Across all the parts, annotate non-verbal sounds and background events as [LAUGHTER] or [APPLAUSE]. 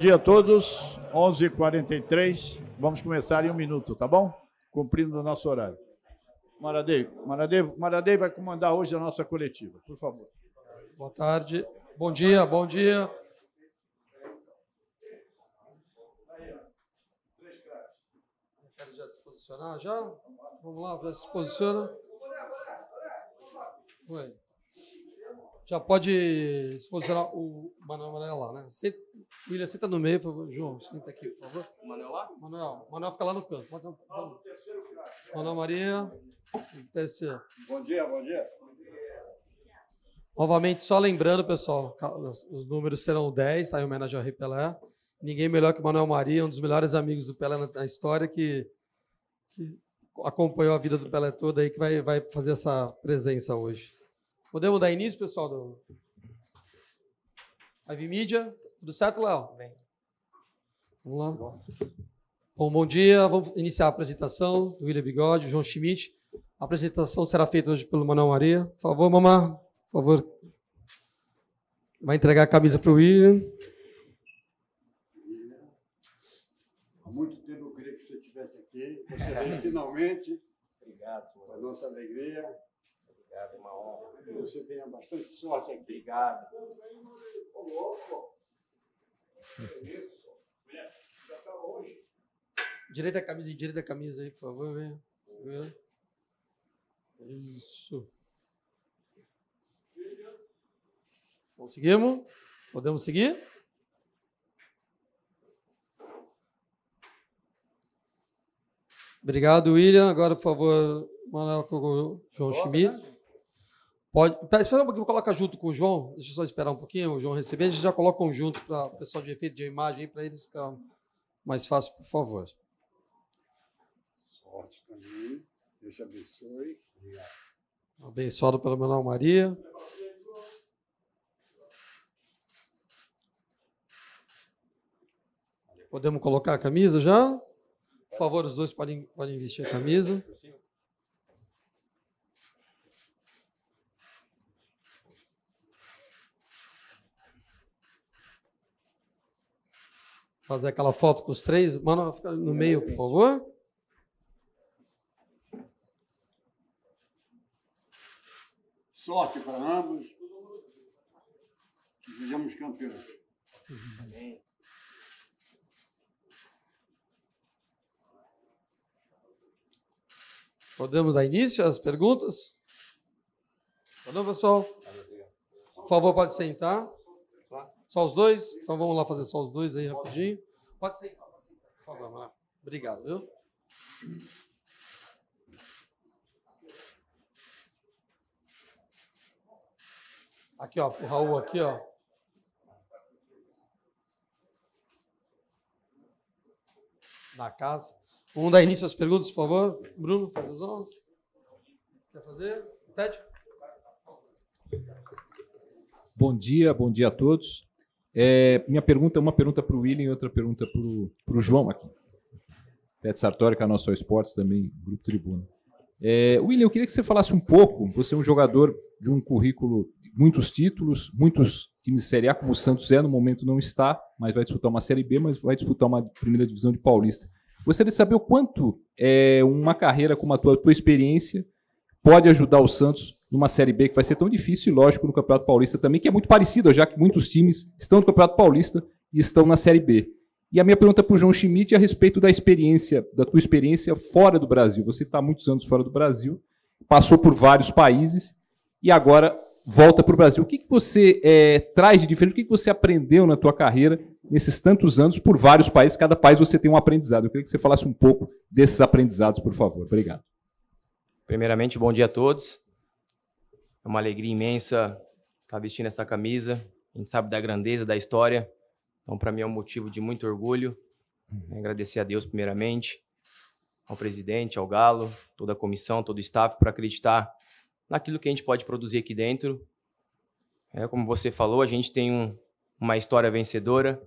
dia a todos. 11h43. Vamos começar em um minuto, tá bom? Cumprindo o nosso horário. Maradei, Maradei, Maradei vai comandar hoje a nossa coletiva, por favor. Boa tarde. Bom dia, bom dia. Quero já se posicionar já? Vamos lá, já se posiciona. Oi. Já pode se posicionar o Manuel, Manuel lá, né? Senta, William, senta no meio, por favor. João, senta aqui, por favor. Manuel lá? Manuel. Manuel fica lá no canto. Manuel, Manuel Maria. Terceiro. Bom dia, bom dia. Novamente, só lembrando, pessoal, os números serão 10, tá? Em homenagem ao Rei Pelé. Ninguém melhor que o Manuel Maria, um dos melhores amigos do Pelé na história, que, que acompanhou a vida do Pelé toda aí, que vai, vai fazer essa presença hoje. Podemos dar início, pessoal, do Live Media? Tudo certo, Léo? Bem. Vamos lá. Bom. Bom, bom dia. Vamos iniciar a apresentação do William Bigode, João Schmidt. A apresentação será feita hoje pelo Manuel Maria. Por favor, mamá, por favor. Vai entregar a camisa para o William. Há muito tempo eu queria que você estivesse aqui. Você veio finalmente. Obrigado, senhor. A nossa alegria. Obrigado, uma honra. Você tenha bastante sorte aqui. Obrigado. Ô, louco! já tá Direita a camisa, direita a camisa aí, por favor, vem. Isso. Conseguimos? Podemos seguir? Obrigado, William. Agora, por favor, Manuel João Schmidt. Pode. Espera um pouquinho, coloca junto com o João. Deixa eu só esperar um pouquinho, o João receber. A gente já um juntos para o pessoal de efeito de imagem, para eles ficar mais fácil, por favor. Sorte também. Deus te abençoe. Obrigado. Abençoado pela menor Maria. Podemos colocar a camisa já? Por favor, os dois podem, podem vestir a camisa. fazer aquela foto com os três. Mano, fica no meio, por favor. Sorte para ambos. Que sejamos campeões. Amém. Podemos dar início às perguntas? Tá bom, pessoal? Por favor, pode sentar. Só os dois? Então vamos lá fazer só os dois aí rapidinho. Pode ser, pode ser. Por favor, lá. Obrigado, viu? Aqui, ó, o Raul aqui, ó. Da casa. Vamos dar início às perguntas, por favor. Bruno, faz as honras. Quer fazer? Tédio? Bom dia, bom dia a todos. É, minha pergunta é uma pergunta para o William e outra pergunta para o João aqui. Ted Sartori, canal Só Esportes, também, Grupo Tribuna. É, William, eu queria que você falasse um pouco. Você é um jogador de um currículo, muitos títulos, muitos times de Série A, como o Santos é, no momento não está, mas vai disputar uma Série B, mas vai disputar uma primeira divisão de Paulista. Gostaria de saber o quanto é, uma carreira como a tua, a tua experiência pode ajudar o Santos numa Série B que vai ser tão difícil, e lógico, no Campeonato Paulista também, que é muito parecida, já que muitos times estão no Campeonato Paulista e estão na Série B. E a minha pergunta é para o João Schmidt é a respeito da experiência, da tua experiência fora do Brasil. Você está muitos anos fora do Brasil, passou por vários países e agora volta para o Brasil. O que, que você é, traz de diferente? O que, que você aprendeu na tua carreira nesses tantos anos por vários países? Cada país você tem um aprendizado. Eu queria que você falasse um pouco desses aprendizados, por favor. Obrigado. Primeiramente, bom dia a todos uma alegria imensa estar tá vestindo essa camisa. A gente sabe da grandeza da história. Então, para mim, é um motivo de muito orgulho. Uhum. Agradecer a Deus, primeiramente, ao presidente, ao Galo, toda a comissão, todo o staff, por acreditar naquilo que a gente pode produzir aqui dentro. É, como você falou, a gente tem um, uma história vencedora,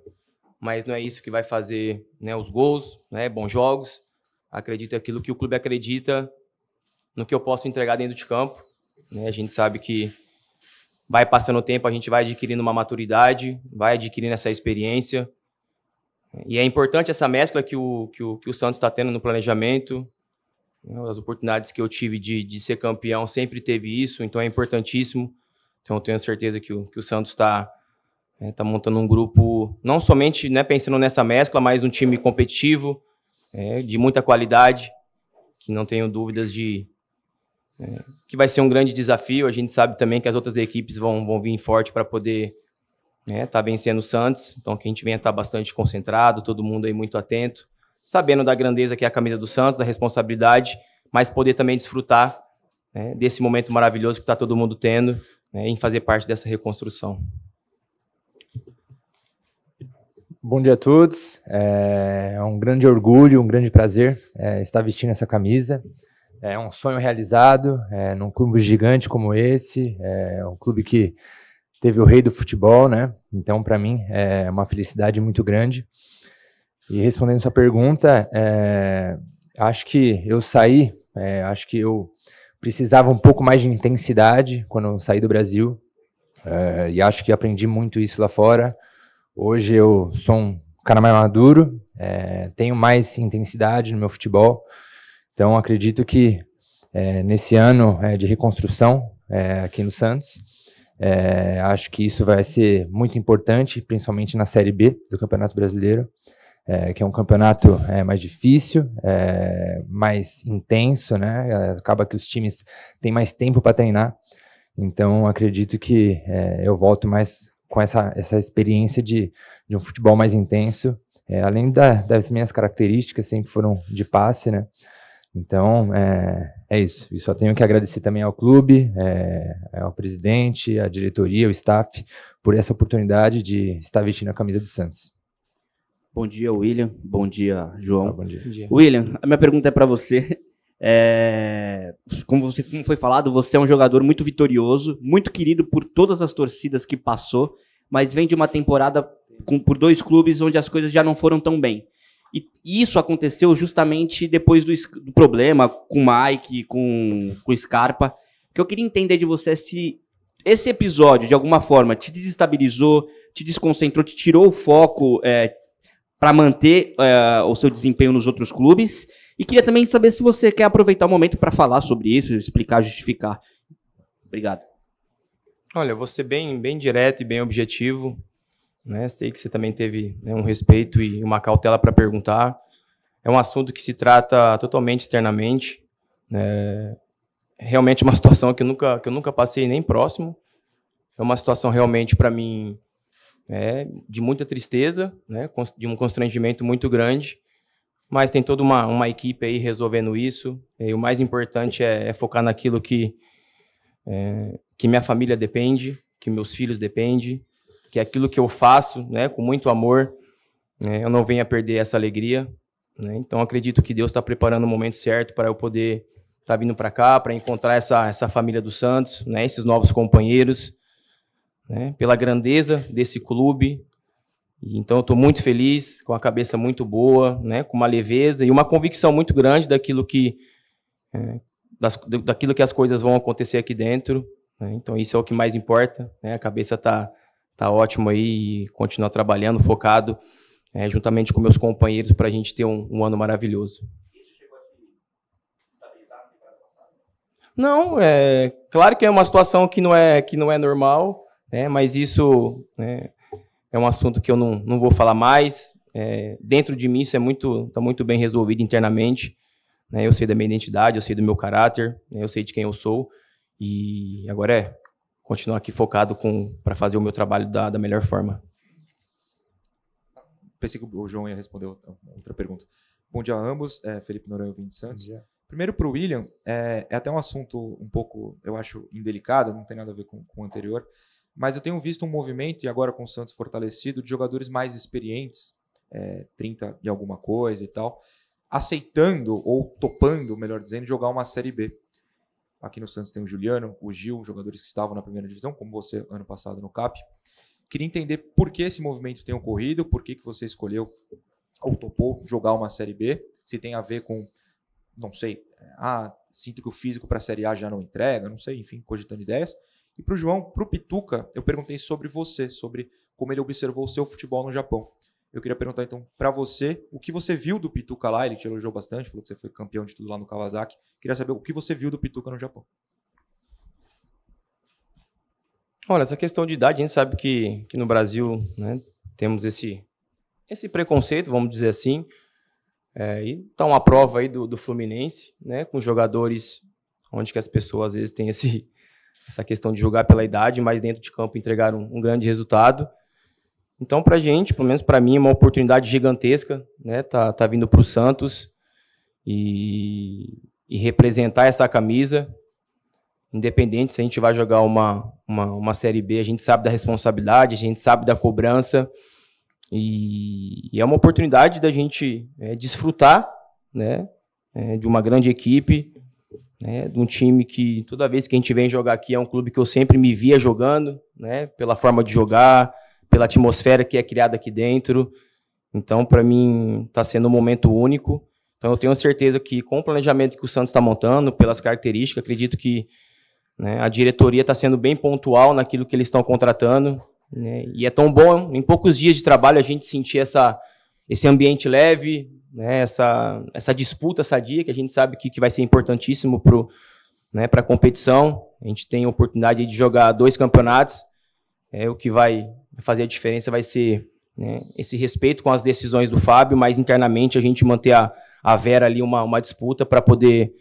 mas não é isso que vai fazer né, os gols, né, bons jogos. Acredito é aquilo que o clube acredita no que eu posso entregar dentro de campo. Né? A gente sabe que vai passando o tempo, a gente vai adquirindo uma maturidade, vai adquirindo essa experiência. E é importante essa mescla que o, que o, que o Santos está tendo no planejamento. As oportunidades que eu tive de, de ser campeão sempre teve isso, então é importantíssimo. Então eu tenho certeza que o, que o Santos está é, né, tá montando um grupo, não somente né, pensando nessa mescla, mas um time competitivo, é, de muita qualidade, que não tenho dúvidas de, que vai ser um grande desafio. A gente sabe também que as outras equipes vão, vão vir forte para poder estar né, tá vencendo o Santos. Então, que a gente venha estar tá bastante concentrado, todo mundo aí muito atento, sabendo da grandeza que é a camisa do Santos, da responsabilidade, mas poder também desfrutar né, desse momento maravilhoso que está todo mundo tendo né, em fazer parte dessa reconstrução. Bom dia a todos. É, é um grande orgulho, um grande prazer é, estar vestindo essa camisa. É um sonho realizado é, num clube gigante como esse, é um clube que teve o rei do futebol, né? Então, para mim, é uma felicidade muito grande. E respondendo sua pergunta, é, acho que eu saí, é, acho que eu precisava um pouco mais de intensidade quando eu saí do Brasil. É, e acho que aprendi muito isso lá fora. Hoje eu sou um cara mais maduro, é, tenho mais intensidade no meu futebol. Então, acredito que é, nesse ano é, de reconstrução é, aqui no Santos, é, acho que isso vai ser muito importante, principalmente na Série B do Campeonato Brasileiro, é, que é um campeonato mais difícil, mais intenso, né? Acaba que os times têm mais tempo para treinar. Então, acredito que eu volto mais com essa, essa experiência de, de um futebol mais intenso, é, além da, das minhas características, sempre foram de passe, né? Então, é, é isso. E só tenho que agradecer também ao clube, é, ao presidente, à diretoria, ao staff, por essa oportunidade de estar vestindo a camisa do Santos. Bom dia, William. Bom dia, João. Ah, bom, dia. bom, dia. William, a minha pergunta é para você. É, como, você, como foi falado, você é um jogador muito vitorioso, muito querido por todas as torcidas que passou, mas vem de uma temporada com, por dois clubes onde as coisas já não foram tão bem. E isso aconteceu justamente depois do, do problema com o Mike, com, com o Scarpa. que eu queria entender de você é se esse episódio, de alguma forma, te desestabilizou, te desconcentrou, te tirou o foco é, para manter é, o seu desempenho nos outros clubes. E queria também saber se você quer aproveitar o momento para falar sobre isso, explicar, justificar. Obrigado. Olha, você vou ser bem, bem direto e bem objetivo. Né? Sei que você também teve né, um respeito e uma cautela para perguntar. É um assunto que se trata totalmente externamente. Né? Realmente uma [LAUGHS] situação que eu nunca, que eu nunca passei nem próximo. É uma situação realmente para mim é, de muita tristeza, né, de um constrangimento muito grande, mas tem toda uma, uma equipe aí resolvendo isso. E o mais importante é, é focar naquilo que, é, que minha família depende, que meus filhos dependem, que é aquilo que eu faço, né, com muito amor, né, eu não venha perder essa alegria. Né? Então acredito que Deus está preparando o momento certo para eu poder estar tá vindo para cá, para encontrar essa, essa família do Santos, né, esses novos companheiros, né, pela grandeza desse clube. Então eu estou muito feliz, com a cabeça muito boa, né, com uma leveza e uma convicção muito grande daquilo que é, das, daquilo que as coisas vão acontecer aqui dentro. Né? Então isso é o que mais importa. Né? A cabeça está tá ótimo aí e continuar trabalhando, focado, é, juntamente com meus companheiros, para a gente ter um, um ano maravilhoso. Não, é claro que é uma situação que não é que não é normal, né? Mas isso é, é um assunto que eu não, não vou falar mais. É, dentro de mim isso é muito está muito bem resolvido internamente. Né? Eu sei da minha identidade, eu sei do meu caráter, né? eu sei de quem eu sou e agora é continuar aqui focado para fazer o meu trabalho da, da melhor forma. Pensei que o João ia responder outra pergunta. Bom dia a ambos, é, Felipe Noronha e Vinte Santos. Primeiro para o William, é, é, até um assunto um pouco, eu acho, indelicado, não tem nada a ver com, com o anterior, mas eu tenho visto um movimento, e agora com o Santos fortalecido, de jogadores mais experientes, é, 30 e alguma coisa e tal, aceitando ou topando, melhor dizendo, jogar uma Série B. Aqui no Santos tem o Juliano, o Gil, jogadores que estavam na primeira divisão, como você ano passado no CAP. Queria entender por que esse movimento tem ocorrido, por que, que você escolheu ou topou jogar uma Série B, se tem a ver com, não sei, é, ah, sinto que o físico para a Série A já não entrega, não sei, enfim, cogitando ideias. E para o João, para o Pituca, eu perguntei sobre você, sobre como ele observou o seu futebol no Japão. Eu queria perguntar então para você o que você viu do Pituca lá. Ele te elogiou bastante, falou que você foi campeão de tudo lá no Kawasaki. Queria saber o que você viu do Pituca no Japão. Olha, essa questão de idade, a gente sabe que, que no Brasil né, temos esse, esse preconceito, vamos dizer assim. É, e está uma prova aí do, do Fluminense, né, com jogadores onde que as pessoas às vezes têm esse, [LAUGHS] essa questão de jogar pela idade, mas dentro de campo entregaram um, um grande resultado. Então, para a gente, pelo menos para mim, é uma oportunidade gigantesca, né? Tá, tá vindo para o Santos e, e, representar essa camisa. Independente se a gente vai jogar uma, uma, uma Série B, a gente sabe da responsabilidade, a gente sabe da cobrança. E, e é uma oportunidade da gente é, desfrutar né, é, de uma grande equipe, né, de um time que toda vez que a gente vem jogar aqui é um clube que eu sempre me via jogando, né, pela forma de jogar, pela atmosfera que é criada aqui dentro. Então, para mim, está sendo um momento único. Então, eu tenho certeza que, com o planejamento que o Santos está montando, pelas características, acredito que né, a diretoria está sendo bem pontual naquilo que eles estão contratando. Né, e é tão bom, em poucos dias de trabalho, a gente sentir essa, esse ambiente leve, né, essa, essa disputa sadia, que a gente sabe que, que vai ser importantíssimo para né, a competição. A gente tem a oportunidade de jogar dois campeonatos, é o que vai fazer a diferença vai ser né, esse respeito com as decisões do Fábio, mas internamente a gente manter a, a Vera ali uma, uma disputa para poder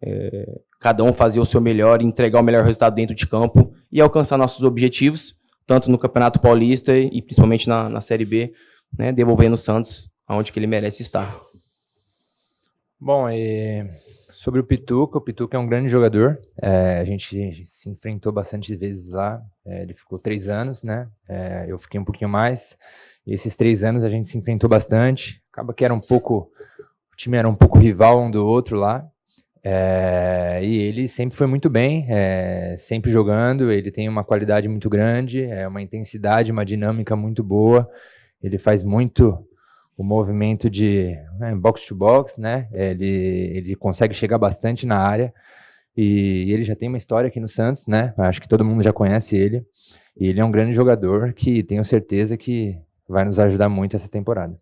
é, cada um fazer o seu melhor, entregar o melhor resultado dentro de campo e alcançar nossos objetivos, tanto no Campeonato Paulista e principalmente na, na Série B, né, devolvendo o Santos aonde que ele merece estar. Bom, e sobre o Pituca, o Pituca é um grande jogador, é, a gente se enfrentou bastante vezes lá, é, ele ficou três anos, né? É, eu fiquei um pouquinho mais. E esses três anos a gente se enfrentou bastante. Acaba que era um pouco. O time era um pouco rival um do outro lá. É, e ele sempre foi muito bem, é, sempre jogando. Ele tem uma qualidade muito grande, é uma intensidade, uma dinâmica muito boa. Ele faz muito o movimento de né, box to box, né? Ele, ele consegue chegar bastante na área. E ele já tem uma história aqui no Santos, né? Acho que todo mundo já conhece ele. E ele é um grande jogador que tenho certeza que vai nos ajudar muito essa temporada.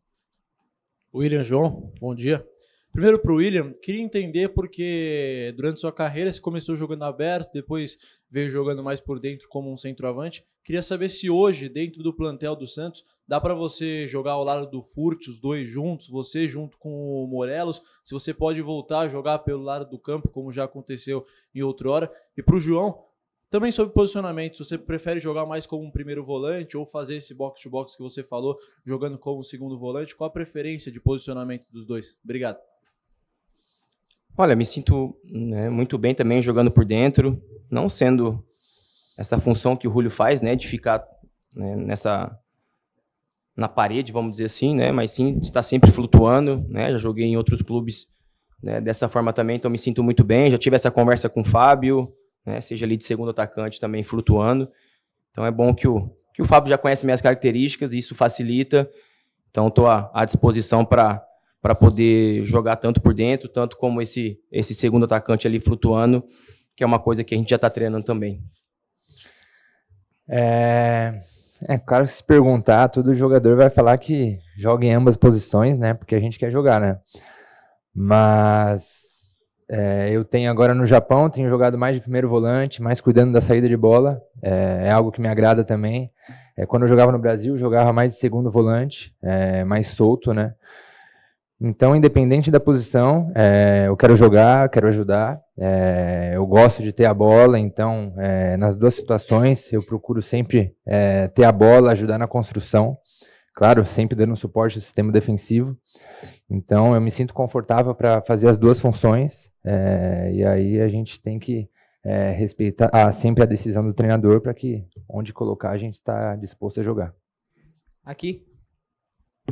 William João, bom dia. Primeiro para o William, queria entender porque durante sua carreira você começou jogando aberto, depois veio jogando mais por dentro como um centroavante. Queria saber se hoje, dentro do plantel do Santos, dá para você jogar ao lado do Furt, os dois juntos, você junto com o Morelos, se você pode voltar a jogar pelo lado do campo, como já aconteceu em outrora. E para o João, também sobre posicionamento, se você prefere jogar mais como um primeiro volante ou fazer esse box-to-box -box que você falou, jogando como um segundo volante, qual a preferência de posicionamento dos dois? Obrigado. Olha, me sinto né, muito bem também jogando por dentro, não sendo essa função que o Julio faz, né, de ficar né, nessa na parede, vamos dizer assim, né, mas sim está estar sempre flutuando, né, já joguei em outros clubes né, dessa forma também, então me sinto muito bem, já tive essa conversa com o Fábio, né, seja ali de segundo atacante também flutuando, então é bom que o, que o Fábio já conhece minhas características e isso facilita, então estou à, à disposição para para poder jogar tanto por dentro, tanto como esse, esse segundo atacante ali flutuando, que é uma coisa que a gente já está treinando também. É, é claro que se perguntar, todo jogador vai falar que joga em ambas posições, né? Porque a gente quer jogar, né? Mas é, eu tenho agora no Japão, tenho jogado mais de primeiro volante, mais cuidando da saída de bola. É, é algo que me agrada também. É, quando eu jogava no Brasil, jogava mais de segundo volante, é, mais solto, né? Então, independente da posição, é, eu quero jogar, quero ajudar, é, eu gosto de ter a bola, então, é, nas duas situações, eu procuro sempre é, ter a bola, ajudar na construção. Claro, sempre dando suporte ao sistema defensivo. Então, eu me sinto confortável para fazer as duas funções, é, e aí a gente tem que é, respeitar ah, sempre a decisão do treinador para que onde colocar a gente está disposto a jogar. Aqui,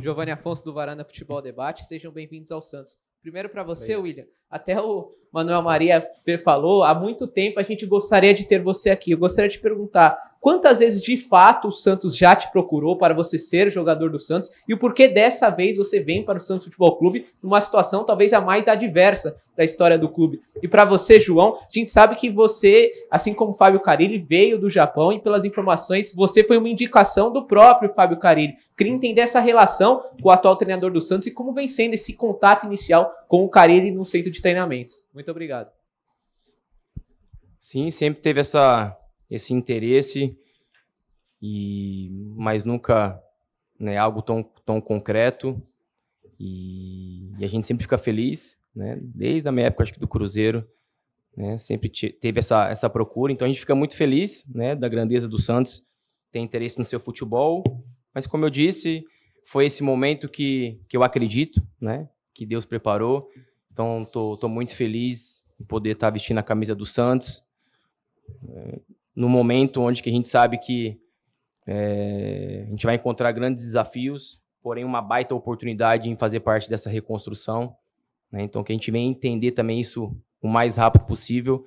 Giovanni Afonso do Varanda Futebol Debate. Sejam bem-vindos ao Santos. Primeiro para você, Bem. William. Até o Manuel Maria falou, há muito tempo a gente gostaria de ter você aqui. Eu gostaria de perguntar Quantas vezes de fato o Santos já te procurou para você ser jogador do Santos e o porquê dessa vez você vem para o Santos Futebol Clube numa situação talvez a mais adversa da história do clube? E para você, João, a gente sabe que você, assim como Fábio Carilli, veio do Japão e pelas informações você foi uma indicação do próprio Fábio Carilli. Queria entender essa relação com o atual treinador do Santos e como vem sendo esse contato inicial com o Carilli no centro de treinamentos. Muito obrigado. Sim, sempre teve essa esse interesse, e mas nunca né, algo tão, tão concreto. E, e a gente sempre fica feliz, né? Desde a minha época, acho que do Cruzeiro, né? Sempre teve essa, essa procura. Então a gente fica muito feliz, né? Da grandeza do Santos, tem interesse no seu futebol. Mas como eu disse, foi esse momento que, que eu acredito, né? Que Deus preparou. Então tô, tô muito feliz em poder estar tá vestindo a camisa do Santos. É, no momento onde que a gente sabe que é, a gente vai encontrar grandes desafios, porém uma baita oportunidade em fazer parte dessa reconstrução. Né? Então, que a gente venha entender também isso o mais rápido possível.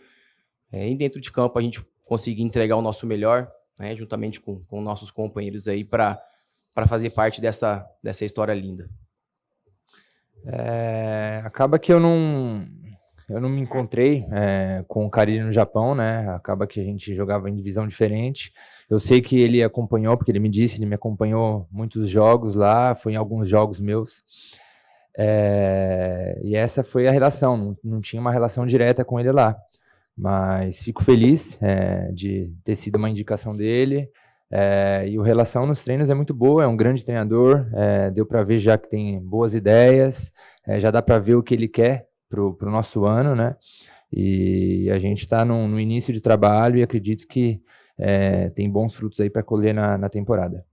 É, e dentro de campo a gente conseguir entregar o nosso melhor, né? juntamente com, com nossos companheiros aí, para fazer parte dessa, dessa história linda. É, acaba que eu não, eu não me encontrei é, com o Carille no Japão, né? Acaba que a gente jogava em divisão diferente. Eu sei que ele acompanhou, porque ele me disse, ele me acompanhou muitos jogos lá, foi em alguns jogos meus. É, e essa foi a relação, não, não, tinha uma relação direta com ele lá. Mas fico feliz é, de ter sido uma indicação dele. É, e o relação nos treinos é muito boa, é um grande treinador, é, deu para ver já que tem boas ideias, é, já dá para ver o que ele quer para o nosso ano, né? E a gente está no início de trabalho e acredito que é, tem bons frutos aí para colher na, na temporada.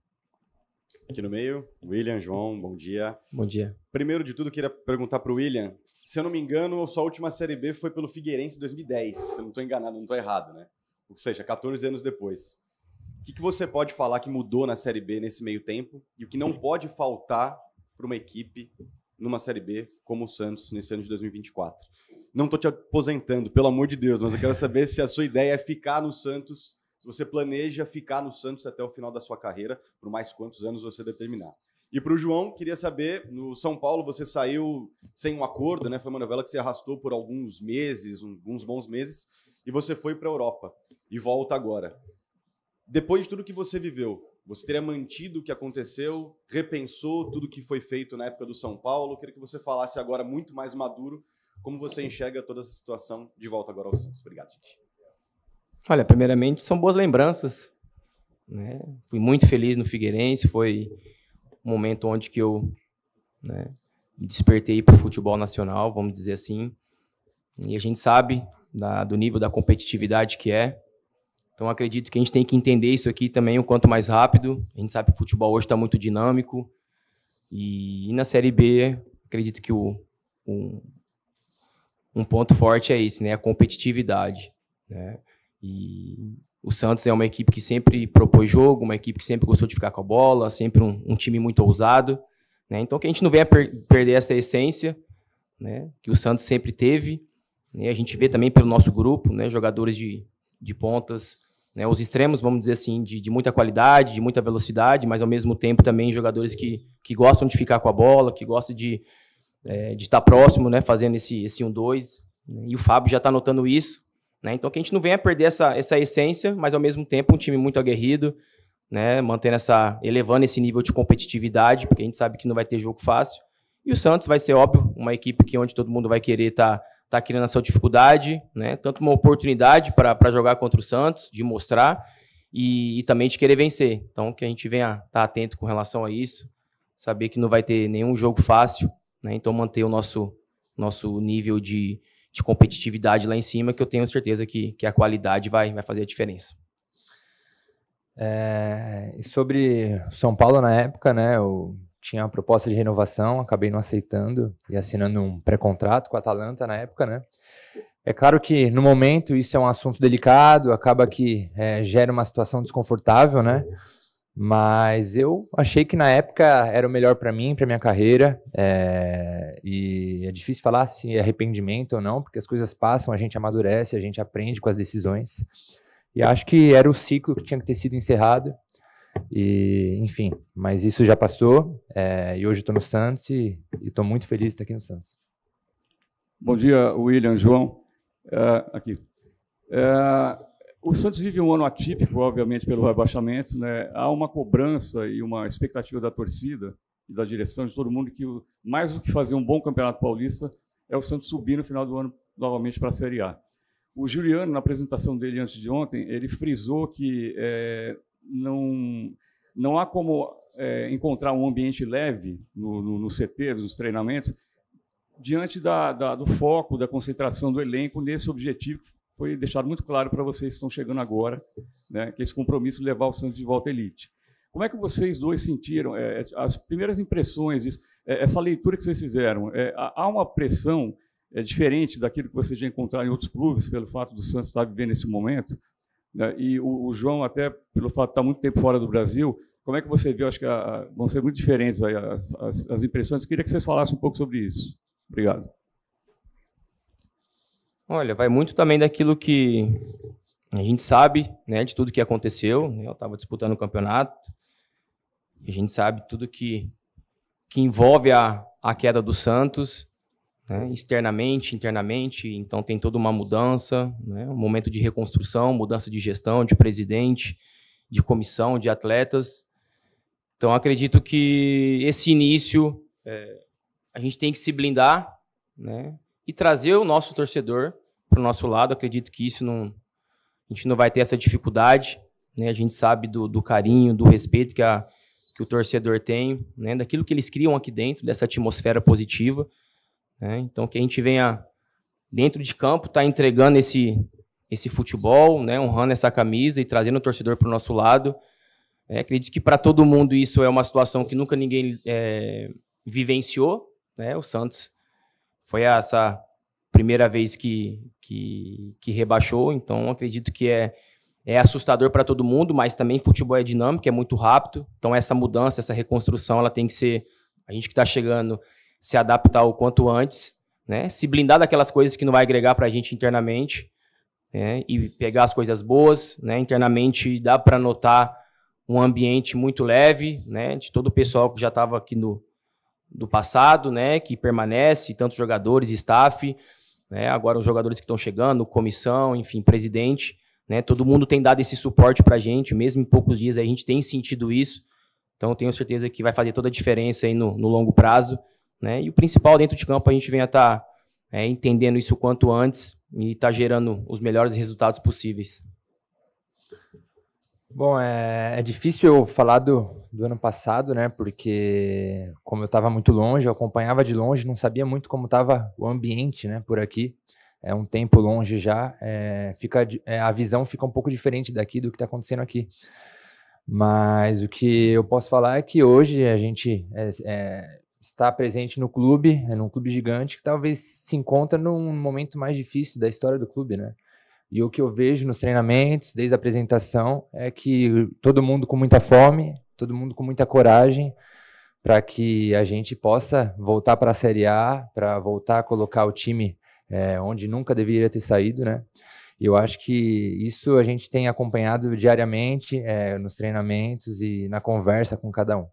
Aqui no meio, William, João, bom dia. Bom dia. Primeiro de tudo, queria perguntar para o William. Se eu não me engano, sua última Série B foi pelo Figueirense em 2010. Se eu não estou enganado, não estou errado, né? Ou seja, 14 anos depois. O que, que você pode falar que mudou na Série B nesse meio tempo e o que não pode faltar para uma equipe numa Série B como o Santos nesse ano de 2024. Não estou te aposentando, pelo amor de Deus, mas eu quero saber se a sua ideia é ficar no Santos, se você planeja ficar no Santos até o final da sua carreira, por mais quantos anos você determinar. E para o João, queria saber, no São Paulo você saiu sem um acordo, né? Foi uma novela que se arrastou por alguns meses, alguns bons meses, e você foi para a Europa e volta agora. Depois de tudo que você viveu, você teria mantido o que aconteceu, repensou tudo que foi feito na época do São Paulo. Eu queria que você falasse agora, muito mais maduro, como você enxerga toda essa situação de volta agora ao Santos. Obrigado, gente. Olha, primeiramente, são boas lembranças. Né? Fui muito feliz no Figueirense, foi um momento onde que eu né, me despertei para o futebol nacional, vamos dizer assim. E a gente sabe da, do nível da competitividade que é. Então acredito que a gente tem que entender isso aqui também o quanto mais rápido. A gente sabe que o futebol hoje está muito dinâmico. E, e, na Série B, acredito que o, o, um ponto forte é esse, né? A competitividade. Né? E o Santos é uma equipe que sempre propôs jogo, uma equipe que sempre gostou de ficar com a bola, sempre um, um time muito ousado. Né? Então que a gente não venha per perder essa essência né? que o Santos sempre teve. Né? A gente vê também pelo nosso grupo, né? jogadores de, de pontas né, os extremos, vamos dizer assim, de, de, muita qualidade, de muita velocidade, mas ao mesmo tempo também jogadores que, que gostam de ficar com a bola, que gostam de, é, de estar próximo, né, fazendo esse, esse 1-2. Né. E o Fábio já está notando isso. Né, então que a gente não venha perder essa, essa essência, mas ao mesmo tempo um time muito aguerrido, né, mantendo essa, elevando esse nível de competitividade, porque a gente sabe que não vai ter jogo fácil. E o Santos vai ser, óbvio, uma equipe que onde todo mundo vai querer estar. Tá está criando essa dificuldade, né? Tanto uma oportunidade para jogar contra o Santos, de mostrar e, e, também de querer vencer. Então, que a gente venha estar tá atento com relação a isso, saber que não vai ter nenhum jogo fácil, né? Então, manter o nosso, nosso nível de, de competitividade lá em cima, que eu tenho certeza que, que a qualidade vai, vai fazer a diferença. É, e sobre São Paulo na época, né? O tinha a proposta de renovação, acabei não aceitando e assinando um pré-contrato com a Atalanta na época, né? É claro que no momento isso é um assunto delicado, acaba que é, gera uma situação desconfortável, né? Mas eu achei que na época era o melhor para mim, para minha carreira. É... E é difícil falar se é arrependimento ou não, porque as coisas passam, a gente amadurece, a gente aprende com as decisões. E acho que era o ciclo que tinha que ter sido encerrado. E, enfim, mas isso já passou. É, e hoje estou no Santos e estou muito feliz de estar aqui no Santos. Bom dia, William, João. É, aqui. É, o Santos vive um ano atípico, obviamente, pelo rebaixamento. Né? Há uma cobrança e uma expectativa da torcida e da direção de todo mundo que, mais do que fazer um bom campeonato paulista, é o Santos subir no final do ano novamente para a Série A. O Juliano, na apresentação dele antes de ontem, ele frisou que é, não, não há como é, encontrar um ambiente leve no, no, no CT, nos treinamentos, diante da, da, do foco, da concentração do elenco nesse objetivo que foi deixado muito claro para vocês que estão chegando agora, né, que é esse compromisso de levar o Santos de volta à elite. Como é que vocês dois sentiram é, as primeiras impressões disso, é, essa leitura que vocês fizeram? É, há uma pressão é, diferente daquilo que vocês já encontraram em outros clubes pelo fato do Santos estar vivendo esse momento? Né? E o, João, até pelo fato de estar muito tempo fora do Brasil, como é que você viu? Acho que ah, ah, vão ser muito diferentes as, as, as, impressões. Eu queria que vocês falassem um pouco sobre isso. Obrigado. Olha, vai muito também daquilo que a gente sabe, né, de tudo que aconteceu. Né? Eu estava disputando o campeonato. a gente sabe tudo que, que envolve a, a queda do Santos né? externamente, internamente. Então tem toda uma mudança, né? um momento de reconstrução, mudança de gestão, de presidente, de comissão, de atletas. Então acredito que esse início é, a gente tem que se blindar, né? E trazer o nosso torcedor para o nosso lado. Acredito que isso não a gente não vai ter essa dificuldade, né? A gente sabe do, do carinho, do respeito que a que o torcedor tem, né? Daquilo que eles criam aqui dentro, dessa atmosfera positiva. Né? Então, que a gente venha, dentro de campo, tá entregando esse, esse futebol, né? honrando essa camisa e trazendo o torcedor para o nosso lado. É, acredito que para todo mundo isso é uma situação que nunca ninguém é, vivenciou. Né? O Santos foi essa primeira vez que, que, que rebaixou, então acredito que é, é assustador para todo mundo, mas também futebol é dinâmico, é muito rápido. Então essa mudança, essa reconstrução, ela tem que ser a gente que está chegando se adaptar o quanto antes, né? Se blindar daquelas coisas que não vai agregar para a gente internamente, né? E pegar as coisas boas, né? Internamente dá para notar um ambiente muito leve, né? De todo o pessoal que já estava aqui no do passado, né? Que permanece, tantos jogadores, staff, né? Agora os jogadores que estão chegando, comissão, enfim, presidente, né? Todo mundo tem dado esse suporte para a gente, mesmo em poucos dias a gente tem sentido isso. Então tenho certeza que vai fazer toda a diferença aí no, no longo prazo. Né? E o principal dentro de campo a gente venha estar tá, é, entendendo isso o quanto antes e estar tá gerando os melhores resultados possíveis. Bom, é, é difícil eu falar do, do ano passado, né? Porque como eu estava muito longe, eu acompanhava de longe, não sabia muito como estava o ambiente, né? Por aqui é um tempo longe já, é, fica é, a visão fica um pouco diferente daqui do que está acontecendo aqui. Mas o que eu posso falar é que hoje a gente é, é está presente no clube, é num clube gigante que talvez se encontra num momento mais difícil da história do clube, né? E o que eu vejo nos treinamentos, desde a apresentação, é que todo mundo com muita fome, todo mundo com muita coragem, para que a gente possa voltar para a Série A, para voltar a colocar o time é, onde nunca deveria ter saído, né? E eu acho que isso a gente tem acompanhado diariamente é, nos treinamentos e na conversa com cada um.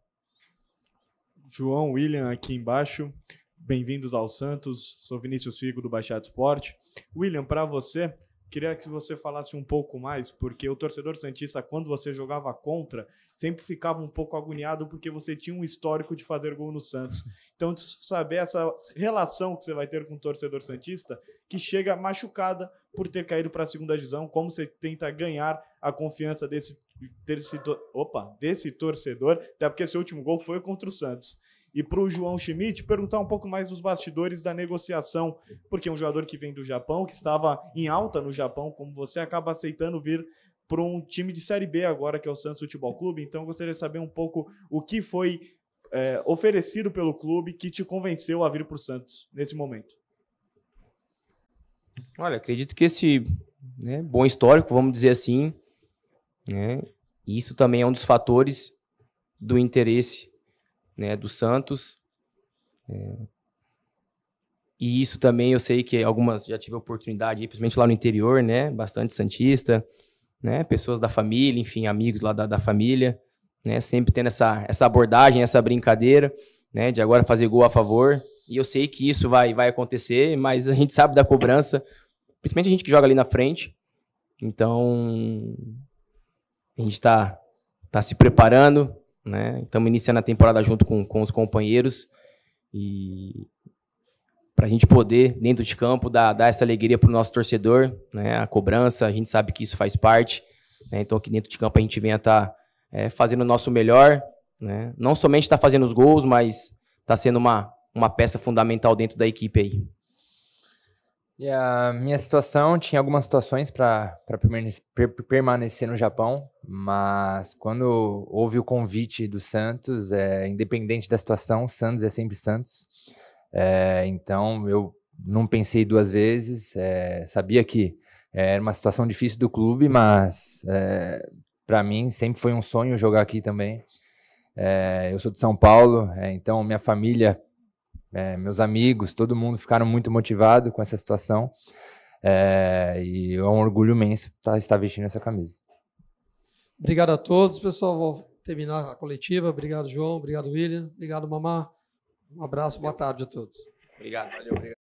João, William aqui embaixo. Bem-vindos ao Santos. Sou Vinícius Figo do Baixado Esporte. William, para você, queria que você falasse um pouco mais, porque o torcedor santista quando você jogava contra, sempre ficava um pouco agoniado porque você tinha um histórico de fazer gol no Santos. Então, saber essa relação que você vai ter com o torcedor santista, que chega machucada por ter caído para a segunda divisão, como você tenta ganhar a confiança desse desse, opa, desse torcedor, até porque seu último gol foi contra o Santos. E para o João Schmidt perguntar um pouco mais dos bastidores da negociação, porque é um jogador que vem do Japão, que estava em alta no Japão, como você acaba aceitando vir para um time de Série B agora, que é o Santos Futebol Clube. Então, eu gostaria de saber um pouco o que foi é, oferecido pelo clube que te convenceu a vir para o Santos nesse momento? Olha, acredito que esse né, bom histórico, vamos dizer assim, né? isso também é um dos fatores do interesse né, do Santos. É. E isso também eu sei que algumas já tive oportunidade, principalmente lá no interior, né? Bastante Santista, né? Pessoas da família, enfim, amigos lá da, da família, né? Sempre tendo essa, essa abordagem, essa brincadeira, né? De agora fazer gol a favor. E eu sei que isso vai, vai acontecer, mas a gente sabe da cobrança, principalmente a gente que joga ali na frente. Então, a gente está tá se preparando, né? Estamos iniciando a temporada junto com, com os companheiros e para a gente poder, dentro de campo, dar, dar essa alegria para o nosso torcedor, né? A cobrança, a gente sabe que isso faz parte, né? Então, aqui dentro de campo a gente vem a estar tá, é, fazendo o nosso melhor, né? Não somente está fazendo os gols, mas está sendo uma, uma peça fundamental dentro da equipe aí. E a minha situação, tinha algumas situações para permanecer no Japão, mas quando houve o convite do Santos, é, independente da situação, Santos é sempre Santos. É, então eu não pensei duas vezes, é, sabia que é, era uma situação difícil do clube, mas é, para mim sempre foi um sonho jogar aqui também. É, eu sou de São Paulo, é, então minha família, meus amigos, todo mundo ficaram muito motivado com essa situação. e é um orgulho imenso tá, estar vestindo essa camisa. Obrigado a todos, pessoal. Vou terminar a coletiva. Obrigado, João. Obrigado, William. Obrigado, Mamá. Um abraço, boa tarde a todos. Obrigado, valeu, obrigado.